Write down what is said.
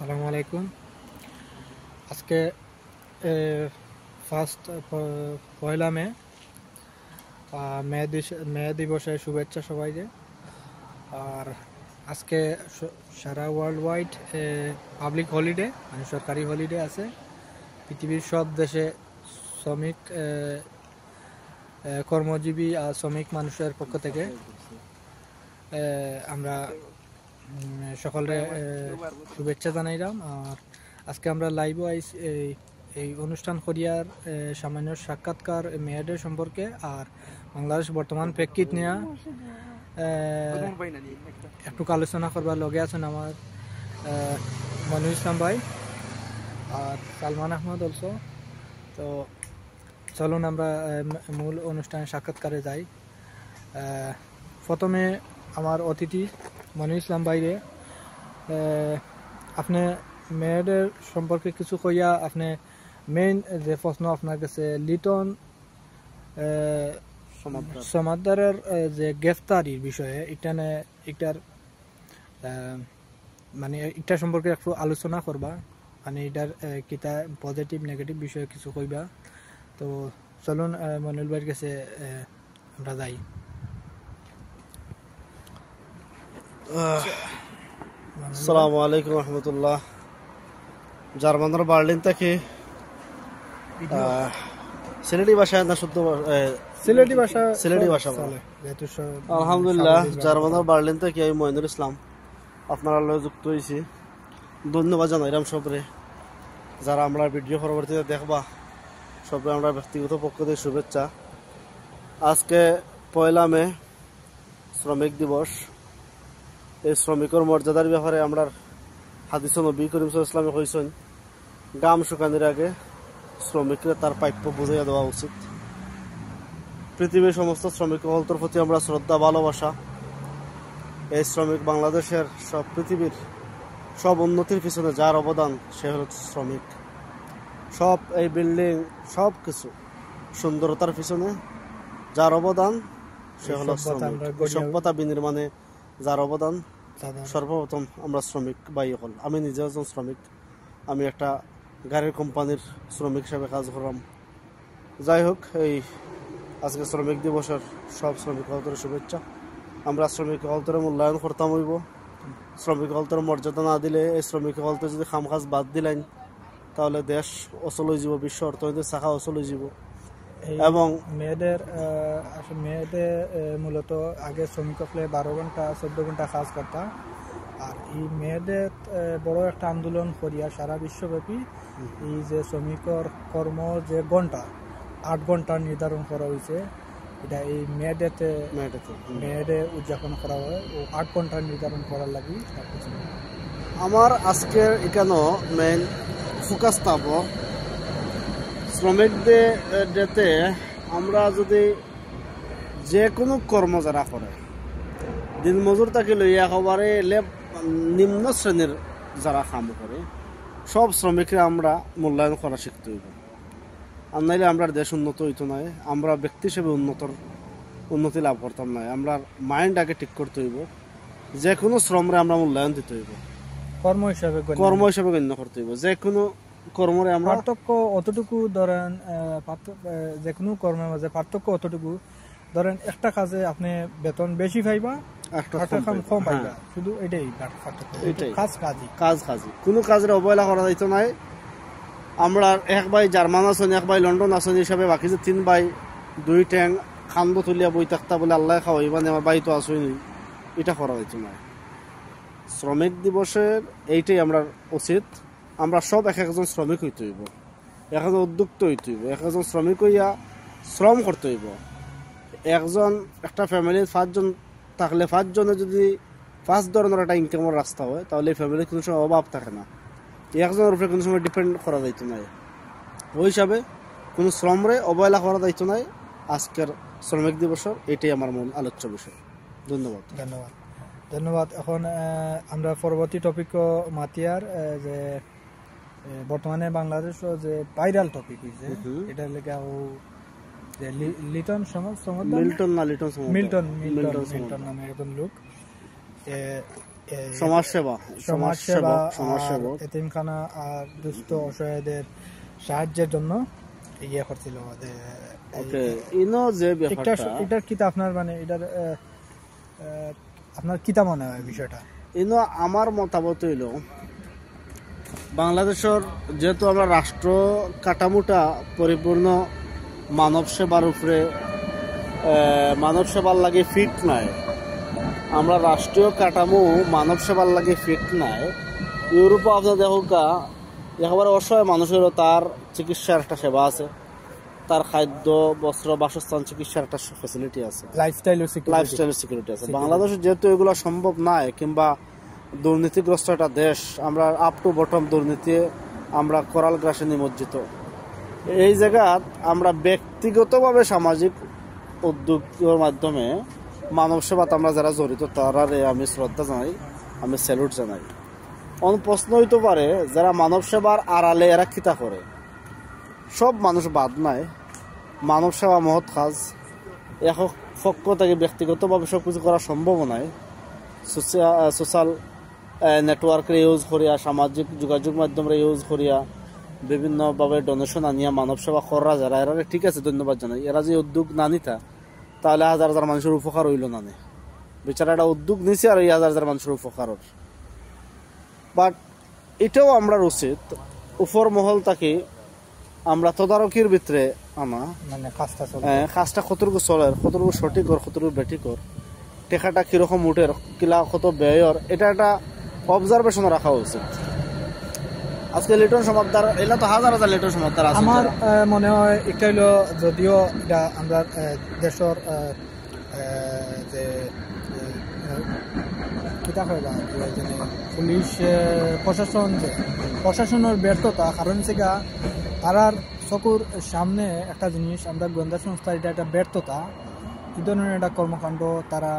আসসালামু আলাইকুম আজকে ফার্স্ট পয়লা মে মে মে শুভেচ্ছা সবাইকে আর আজকে সারা ওয়ার্ল্ড ওয়াইড পাবলিক হলিডে মানে সরকারি হলিডে আছে পৃথিবীর সব দেশে শ্রমিক কর্মজীবী আর শ্রমিক মানুষের পক্ষ থেকে আমরা সকলে শুভেচ্ছা জানাইলাম আর আজকে আমরা লাইভও আইস এই অনুষ্ঠান করিয়ার সামান্য সাক্ষাৎকার মেয়াদের সম্পর্কে আর বাংলাদেশ বর্তমান প্রেক্ষিত নিয়ে একটু আলোচনা করবার লগে আছেন আমার মনু ইসলাম ভাই আর সালমান আহমদ অলসো তো চলুন আমরা মূল অনুষ্ঠানে সাক্ষাৎকারে যাই প্রথমে আমার অতিথি মনির ইসলাম বাইরে আপনি মেয়েদের সম্পর্কে কিছু কইয়া আপনি মেইন যে প্রশ্ন আপনার কাছে লিটন সমাদারের যে গ্রেফতারির বিষয়ে এটা এটার মানে এটা সম্পর্কে একটু আলোচনা করবা মানে এটার কিতা পজিটিভ নেগেটিভ বিষয়ে কিছু কইবা তো চলুন মনুল ভাইয়ের কাছে আমরা যাই সালামু আলাইকুম রহমতুল্লাহ জার্মানরা বার্লিন থেকে সিলেটি ভাষায় না শুদ্ধ সিলেটি ভাষা সিলেটি ভাষা আলহামদুলিল্লাহ বার্লিন থেকে আমি মহিনুর ইসলাম আপনারা লয় যুক্ত হয়েছি ধন্যবাদ জানাইরাম সবরে যারা আমরা ভিডিও পরবর্তীতে দেখবা সবরে আমরা ব্যক্তিগত পক্ষ থেকে শুভেচ্ছা আজকে পয়লা মে শ্রমিক দিবস এই শ্রমিকর মর্যাদার ব্যাপারে আমরা হাদিস নবী করিম ইসলামে হয়েছেন গাম শুকানির আগে শ্রমিকরা তার প্রাপ্য বুঝাইয়া দেওয়া উচিত পৃথিবীর সমস্ত শ্রমিক হলতর প্রতি আমরা শ্রদ্ধা ভালোবাসা এই শ্রমিক বাংলাদেশের সব পৃথিবীর সব উন্নতির পিছনে যার অবদান সে হল শ্রমিক সব এই বিল্ডিং সব কিছু সুন্দরতার পিছনে যার অবদান সে হল সভ্যতা বিনির্মাণে যার অবদান সর্বপ্রথম আমরা শ্রমিক বা হল আমি নিজে একজন শ্রমিক আমি একটা গাড়ির কোম্পানির শ্রমিক হিসাবে কাজ করলাম যাই হোক এই আজকে শ্রমিক দিবসের সব শ্রমিক হলতরের শুভেচ্ছা আমরা শ্রমিক হলতরে মূল্যায়ন করতাম হইব শ্রমিক হলতরে মর্যাদা না দিলে এই শ্রমিক হলতে যদি খামখাজ বাদ দিলেন তাহলে দেশ অচল হয়ে যাব বিশ্ব অর্থনীতির শাখা অচল হয়ে যাব এবং মেয়েদের মেয়েদের মূলত আগে শ্রমিক হলে বারো ঘন্টা চোদ্দ ঘন্টা কাজ করতাম আর এই মেয়েদের বড় একটা আন্দোলন করিয়া সারা বিশ্বব্যাপী এই যে শ্রমিকর কর্ম যে ঘন্টা আট ঘন্টা নির্ধারণ করা হয়েছে এটা এই মেয়েদেরতে মেয়েদের উদযাপন করা হয় ও আট ঘন্টা নির্ধারণ করার লাগি আমার আজকের এখানেও মেন ফোকাস থাকবো ডেতে আমরা যদি যে কোনো কর্ম যারা করে দিনমজুর তাকে লইয়া হবারে লেপ নিম্ন শ্রেণীর যারা কাম করে সব শ্রমিকরা আমরা মূল্যায়ন করা শিখতে হইব আর নাইলে আমরা দেশ উন্নত হইতো নাই আমরা ব্যক্তি হিসেবে উন্নতর উন্নতি লাভ করতাম নাই আমরা মাইন্ড আগে ঠিক করতে হইব যে কোনো শ্রমরে আমরা মূল্যায়ন দিতে হইব কর্ম হিসাবে কর্ম হিসাবে গণ্য করতে হইব যে কোনো কর্মরে আমরা পার্থক্য অতটুকু ধরেন যে কোনো কর্মের মাঝে পার্থক্য অতটুকু ধরেন একটা কাজে আপনি বেতন বেশি পাইবা কম পাইবা হ্যাঁ। কাজ কাজ কোনো অবহেলা করা যাইতো নাই আমরা এক জার্মান এক লন্ডন হিসাবে বাকি যে তিন দুই আল্লাহ মানে তো এটা করা যাইতো শ্রমিক দিবসের এইটাই আমরা উচিত আমরা সব এক একজন শ্রমিক হইতে হইব এক একজন উদ্যোক্ত হইতে হইব এক একজন শ্রমিক হইয়া শ্রম করতে হইব একজন একটা ফ্যামিলির পাঁচজন থাকলে পাঁচজনে যদি পাঁচ ধরনের একটা ইনকামের রাস্তা হয় তাহলে এই ফ্যামিলির কোনো সময় অভাব থাকে না একজনের উপরে কোনো সময় ডিপেন্ড করা যাইতো নাই ওই হিসাবে কোনো শ্রমরে অবহেলা করা যাইতো নাই আজকের শ্রমিক দিবসের এটাই আমার মূল আলোচ্য বিষয় ধন্যবাদ ধন্যবাদ ধন্যবাদ এখন আমরা পরবর্তী টপিক মাতিয়ার যে বর্তমানে বাংলাদেশ যে ভাইরাল টপিক হইছে এটা লেখা ও যে লিটন সমাজ সমাজ মিল্টন না লিটন সমাজ মিল্টন মিল্টন মিল্টন নামে একজন লোক সমাজসেবা সমাজসেবা সমাজসেবক এতিমখানা আর দুস্থ অসহায়দের সাহায্যের জন্য ইয়ে করছিল ওকে ইনো যে ব্যাপারটা এটা কিতা আপনার মানে এটার আপনার কিতা মনে হয় বিষয়টা ইনো আমার মতামত হইলো বাংলাদেশের যেহেতু আমরা রাষ্ট্র কাঠামোটা পরিপূর্ণ মানব সেবার উপরে মানব সেবার লাগে ফিট নাই আমরা রাষ্ট্রীয় কাঠামো মানব সেবার লাগে ফিট নাই ইউরোপ আপনার দেখা একেবারে অসহায় মানুষেরও তার চিকিৎসার একটা সেবা আছে তার খাদ্য বস্ত্র বাসস্থান চিকিৎসার একটা ফেসিলিটি আছে লাইফস্টাইল লাইফস্টাইল সিকিউরিটি আছে বাংলাদেশে যেহেতু এগুলো সম্ভব নয় কিংবা দুর্নীতিগ্রস্ত একটা দেশ আমরা আপ টু বটম দুর্নীতি আমরা করাল গ্রাসে নিমজ্জিত এই জায়গাত আমরা ব্যক্তিগতভাবে সামাজিক উদ্যোগের মাধ্যমে মানব সেবাতে আমরা যারা জড়িত তারারে আমি শ্রদ্ধা জানাই আমি স্যালুট জানাই অন প্রশ্ন হইতে পারে যারা মানব সেবার আড়ালে এরা খিতা করে সব মানুষ বাদ নাই মানব সেবা মহৎ কাজ এখন ফক্ক থেকে ব্যক্তিগতভাবে সব কিছু করা সম্ভব নয় সোশ্যাল নেটওয়ার্করে ইউজ করিয়া সামাজিক যোগাযোগ মাধ্যমে ইউজ করিয়া বিভিন্নভাবে ডোনেশন আনিয়া মানব সেবা করা যারা এরা ঠিক আছে ধন্যবাদ জানাই এরা যে উদ্যোগ না নিতা তাহলে হাজার হাজার মানুষের উপকার হইল না নে বেচারা এটা উদ্যোগ নিছে আর এই হাজার হাজার মানুষের উপকার বাট এটাও আমরা উচিত উপর মহল তাকে আমরা তদারকির ভিতরে আমা মানে কাজটা কাজটা কতটুকু চলের কতটুকু সঠিক কর কতটুকু বেঠিক কর টেকাটা কীরকম উঠে কিলা কত ব্যয়র এটা একটা অবজারভেশন রাখা উচিত আজকে লিটন সমাদার এলা তো হাজার হাজার লিটন সমাদার আছে আমার মনে হয় এটা হলো যদিও এটা আমরা দেশের যে এটা হয় বা পুলিশ প্রশাসন যে প্রশাসনের ব্যর্থতা কারণ সেটা তারার চকুর সামনে একটা জিনিস আমরা গোয়েন্দা সংস্থার এটা একটা ব্যর্থতা এই ধরনের একটা কর্মকাণ্ড তারা